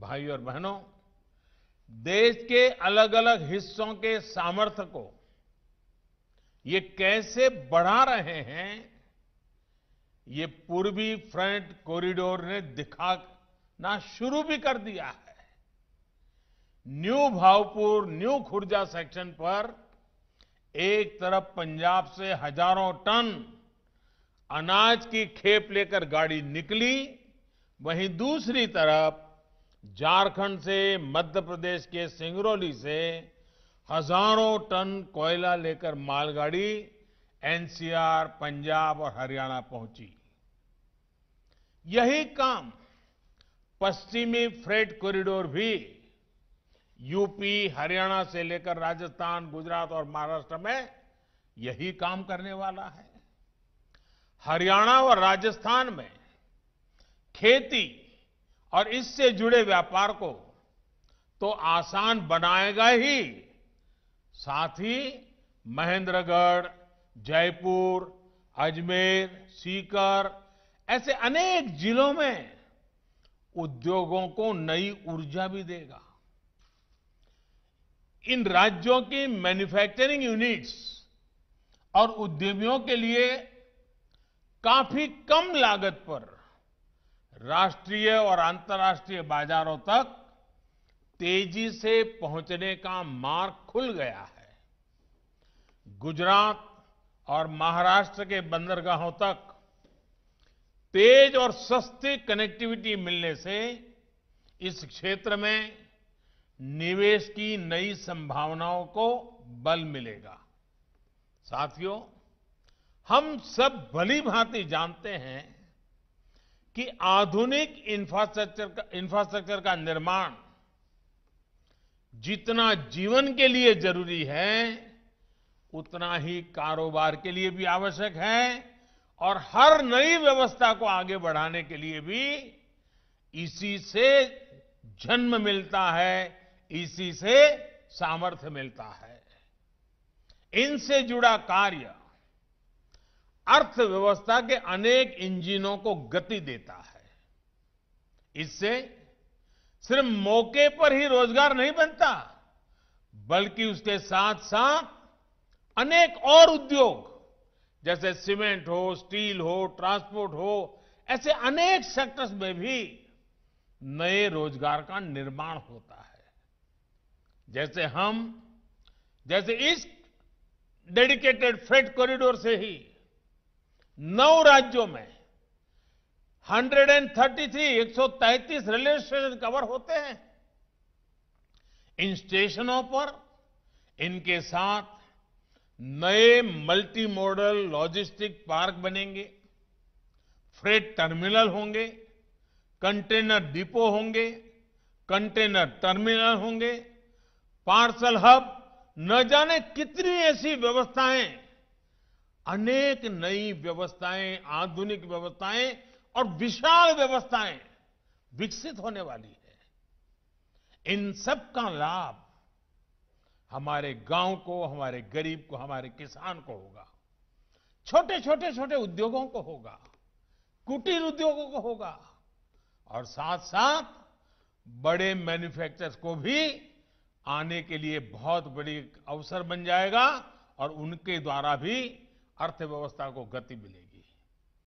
भाइयों और बहनों देश के अलग अलग हिस्सों के सामर्थ्य को ये कैसे बढ़ा रहे हैं ये पूर्वी फ्रंट कॉरिडोर ने दिखाना शुरू भी कर दिया है new Bhaupur new Khurja section पर एक तरफ पंजाब से हजारों टन अनाज की खेप लेकर गाड़ी निकली वहीं दूसरी तरफ झारखंड से मध्य प्रदेश के सिंगरौली से हजारों टन कोयला लेकर मालगाड़ी एनसीआर पंजाब और हरियाणा पहुंची यही काम पश्चिमी फ्रेट कॉरिडोर भी यूपी हरियाणा से लेकर राजस्थान गुजरात और महाराष्ट्र में यही काम करने वाला है हरियाणा और राजस्थान में खेती और इससे जुड़े व्यापार को तो आसान बनाएगा ही साथ ही महेंद्रगढ़ जयपुर अजमेर सीकर ऐसे अनेक जिलों में उद्योगों को नई ऊर्जा भी देगा इन राज्यों की मैन्युफैक्चरिंग यूनिट्स और उद्यमियों के लिए काफी कम लागत पर राष्ट्रीय और अंतर्राष्ट्रीय बाजारों तक तेजी से पहुंचने का मार्ग खुल गया है गुजरात और महाराष्ट्र के बंदरगाहों तक तेज और सस्ती कनेक्टिविटी मिलने से इस क्षेत्र में निवेश की नई संभावनाओं को बल मिलेगा साथियों हम सब भली भांति जानते हैं कि आधुनिक इंफ्रास्ट्रक्चर का इंफ्रास्ट्रक्चर का निर्माण जितना जीवन के लिए जरूरी है उतना ही कारोबार के लिए भी आवश्यक है और हर नई व्यवस्था को आगे बढ़ाने के लिए भी इसी से जन्म मिलता है इसी से सामर्थ्य मिलता है इनसे जुड़ा कार्य अर्थव्यवस्था के अनेक इंजिनों को गति देता है इससे सिर्फ मौके पर ही रोजगार नहीं बनता बल्कि उसके साथ साथ अनेक और उद्योग जैसे सीमेंट हो स्टील हो ट्रांसपोर्ट हो ऐसे अनेक सेक्टर्स में भी नए रोजगार का निर्माण होता है जैसे हम जैसे इस डेडिकेटेड फ्रेट कॉरिडोर से ही नौ राज्यों में 133, 133 रेलवे स्टेशन कवर होते हैं इन स्टेशनों पर इनके साथ नए मल्टी मॉडल लॉजिस्टिक पार्क बनेंगे फ्रेट टर्मिनल होंगे कंटेनर डिपो होंगे कंटेनर टर्मिनल होंगे पार्सल हब न जाने कितनी ऐसी व्यवस्थाएं अनेक नई व्यवस्थाएं आधुनिक व्यवस्थाएं और विशाल व्यवस्थाएं विकसित होने वाली है इन सब का लाभ हमारे गांव को हमारे गरीब को हमारे किसान को होगा छोटे छोटे छोटे उद्योगों को होगा कुटीर उद्योगों को होगा और साथ साथ बड़े मैन्युफैक्चरर्स को भी आने के लिए बहुत बड़ी अवसर बन जाएगा और उनके द्वारा भी अर्थव्यवस्था को गति मिलेगी